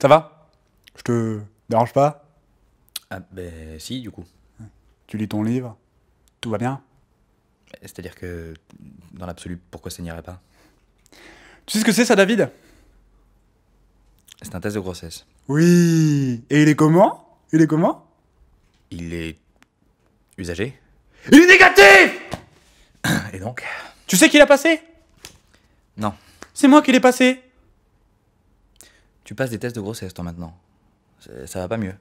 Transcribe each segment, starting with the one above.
Ça va Je te dérange pas Ah ben si, du coup. Tu lis ton livre Tout va bien C'est-à-dire que, dans l'absolu, pourquoi ça n'irait pas Tu sais ce que c'est ça, David C'est un test de grossesse. Oui Et il est comment Il est comment Il est... usagé Il est négatif Et donc Tu sais qui l'a passé Non. C'est moi qui l'ai passé tu passes des tests de grossesse, toi, maintenant. Ça va pas mieux.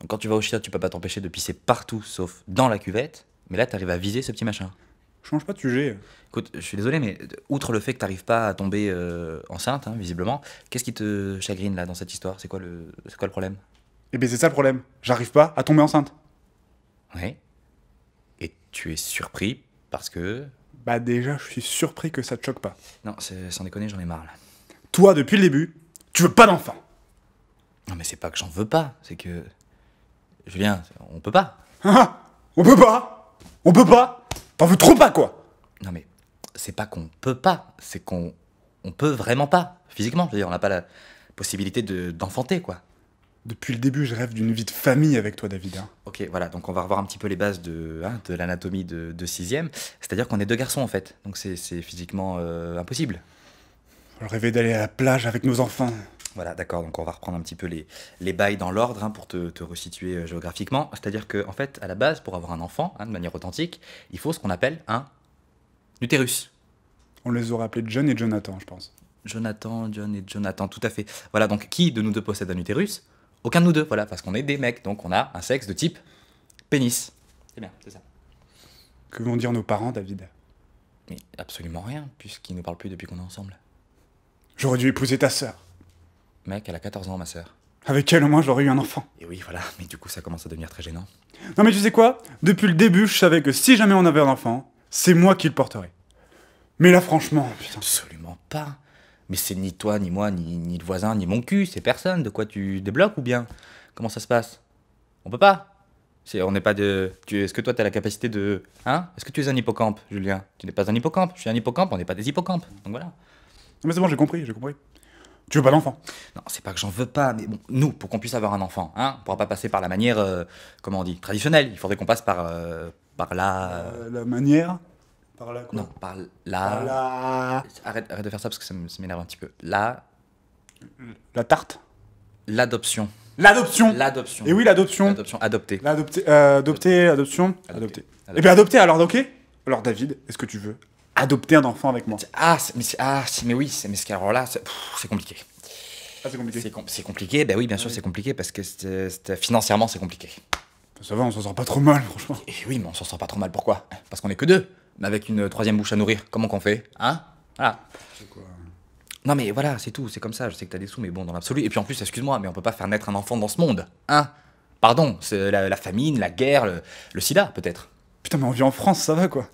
Donc, quand tu vas au chiottes, tu peux pas t'empêcher de pisser partout, sauf dans la cuvette. Mais là, t'arrives à viser ce petit machin. Change pas de sujet. Écoute, je suis désolé, mais outre le fait que t'arrives pas à tomber euh, enceinte, hein, visiblement, qu'est-ce qui te chagrine là dans cette histoire C'est quoi le, quoi le problème Eh ben c'est ça le problème. J'arrive pas à tomber enceinte. Ouais. Et tu es surpris parce que. Bah déjà, je suis surpris que ça te choque pas. Non, sans déconner, j'en ai marre là. Toi, depuis le début, tu veux pas d'enfant Non, mais c'est pas que j'en veux pas, c'est que. Julien, on peut pas. Hein On peut pas On peut pas T'en veux trop pas, quoi Non, mais c'est pas qu'on peut pas, c'est qu'on. On peut vraiment pas, physiquement. Je veux dire, on n'a pas la possibilité d'enfanter, quoi. Depuis le début, je rêve d'une vie de famille avec toi, David. Hein. Ok, voilà, donc on va revoir un petit peu les bases de, hein, de l'anatomie de, de sixième. C'est-à-dire qu'on est deux garçons, en fait. Donc c'est physiquement euh, impossible. On rêvait d'aller à la plage avec nos enfants. Voilà, d'accord, donc on va reprendre un petit peu les, les bails dans l'ordre hein, pour te, te, resituer euh, géographiquement. C'est-à-dire qu'en en fait, à la base, pour avoir un enfant, hein, de manière authentique, il faut ce qu'on appelle un utérus. On les aurait appelés John et Jonathan, je pense. Jonathan, John et Jonathan, tout à fait. Voilà, donc qui de nous deux possède un utérus Aucun de nous deux, voilà, parce qu'on est des mecs, donc on a un sexe de type pénis. C'est bien, c'est ça. Que vont dire nos parents, David Mais absolument rien, puisqu'ils ne parlent plus depuis qu'on est ensemble. J'aurais dû épouser ta sœur. Mec, elle a 14 ans, ma sœur. Avec elle, au moins, j'aurais eu un enfant. Et oui, voilà, mais du coup, ça commence à devenir très gênant. Non, mais tu sais quoi Depuis le début, je savais que si jamais on avait un enfant, c'est moi qui le porterais. Mais là, franchement, putain. Absolument pas. Mais c'est ni toi, ni moi, ni, le voisin, ni mon cul, c'est personne. De quoi tu débloques ou bien Comment ça se passe On peut pas est, on n'est pas de. Est-ce que toi, t'as la capacité de. Hein Est-ce que tu es un hippocampe, Julien Tu n'es pas un hippocampe. Je suis un hippocampe, on n'est pas des hippocampes. Donc voilà mais c'est bon, j'ai compris, j'ai compris. Tu veux pas d'enfant Non, c'est pas que j'en veux pas, mais bon, nous, pour qu'on puisse avoir un enfant, hein, on pourra pas passer par la manière, euh, comment on dit, traditionnelle. Il faudrait qu'on passe par, euh, par la. Euh, la manière Par la quoi Non, par la. Par la... Arrête, arrête de faire ça parce que ça m'énerve un petit peu. La. La tarte L'adoption. L'adoption L'adoption. Et oui, l'adoption. L'adoption, adopter. L'adopter, adopter, adoption. Adopter. adopter. Eh Et bien, adopter, alors, ok Alors, David, est-ce que tu veux adopter un enfant avec moi. Ah, mais, ah, mais oui, mais ce alors là, c'est compliqué. Ah, c'est compliqué. C'est compliqué, ben oui, bien sûr, ah c'est compliqué parce que financièrement, c'est compliqué. Ça va, on s'en sort pas trop mal, franchement. Et eh oui, mais on s'en sort pas trop mal, pourquoi Parce qu'on est que deux, mais avec une troisième bouche à nourrir, comment qu'on fait Hein Voilà. Quoi non, mais voilà, c'est tout, c'est comme ça, je sais que t'as des sous, mais bon, dans l'absolu. Et puis en plus, excuse-moi, mais on peut pas faire naître un enfant dans ce monde, hein Pardon, la, la, famine, la guerre, le sida, peut-être Putain, mais on vit en France, ça va quoi.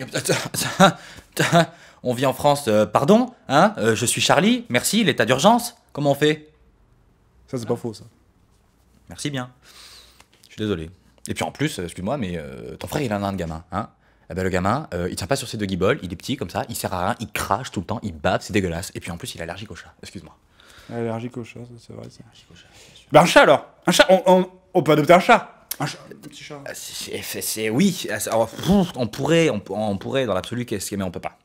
on vit en France, euh, pardon, hein euh, Je suis Charlie, merci, l'état d'urgence, comment on fait Ça, c'est pas faux, ça. Merci bien. Je suis désolé. Et puis en plus, euh, excuse-moi, mais ton frère, il a un gamin, hein eh ben, le gamin, il tient pas sur ses deux guiboles, il est petit comme ça, il sert à rien, il crache tout le temps, il bave, c'est dégueulasse. Et puis en plus, il est allergique au chat, excuse-moi. Allergique au chat, c'est vrai. Ça. Allergique ben, un chat alors Un chat, on peut adopter un chat un, petit chat. Ah, oui, ah, oh, on pourrait, on, pourrait dans l'absolu, mais on peut pas.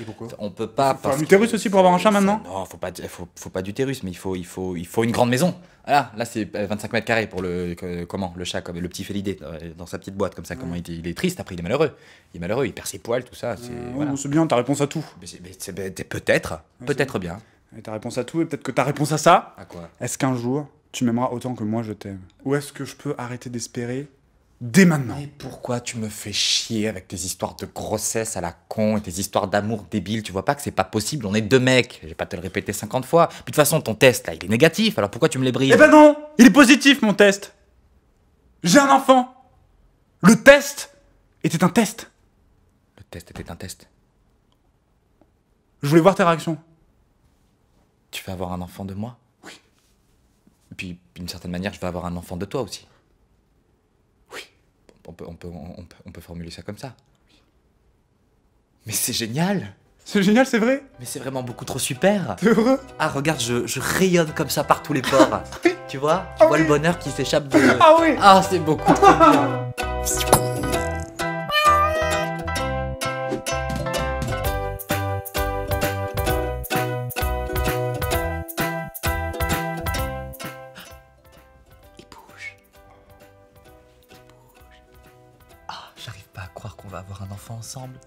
Et pourquoi On peut pas. Faut un aussi pour avoir un chat maintenant Non, faut pas, faut, faut pas d'utérus, mais il faut, il faut, il faut une grande maison. Voilà, là c'est 25 euh, mètres carrés pour le comment le chat comme le petit félidé dans sa petite boîte comme ça. Comment il, est triste après, il est malheureux, il est malheureux, il perd ses poils, tout ça. C'est euh, bien, ta réponse à tout. peut-être, peut-être bien. Et ta réponse à tout et peut-être que ta réponse à ça. À quoi Est-ce qu'un jour tu m'aimeras autant que moi je t'aime. Ou est-ce que je peux arrêter d'espérer dès maintenant Mais pourquoi tu me fais chier avec tes histoires de grossesse à la con et tes histoires d'amour débile, Tu vois pas que c'est pas possible, on est deux mecs. Je vais pas te le répéter 50 fois. Puis de toute façon, ton test là, il est négatif, alors pourquoi tu me les brilles Eh ben non Il est positif mon test J'ai un enfant Le test était un test Le test était un test Je voulais voir ta réaction. Tu vas avoir un enfant de moi puis, d'une certaine manière, je vais avoir un enfant de toi aussi. Oui, on peut, on peut, on peut, formuler ça comme ça. Mais c'est génial C'est génial, c'est vrai Mais c'est vraiment beaucoup trop super T'es heureux Ah, regarde, je, rayonne comme ça par tous les ports. Ah tu vois Tu ah vois le bonheur qui s'échappe de... Ah oui Ah, c'est beaucoup trop pas croire qu'on va avoir un enfant ensemble.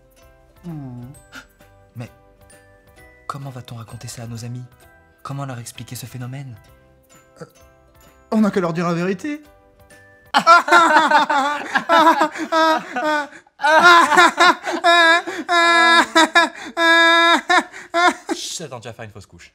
Hmm. Mais comment va-t-on raconter ça à nos amis Comment leur expliquer ce phénomène euh, On n'a qu'à leur dire la vérité. Chut, attends, faire une fausse couche.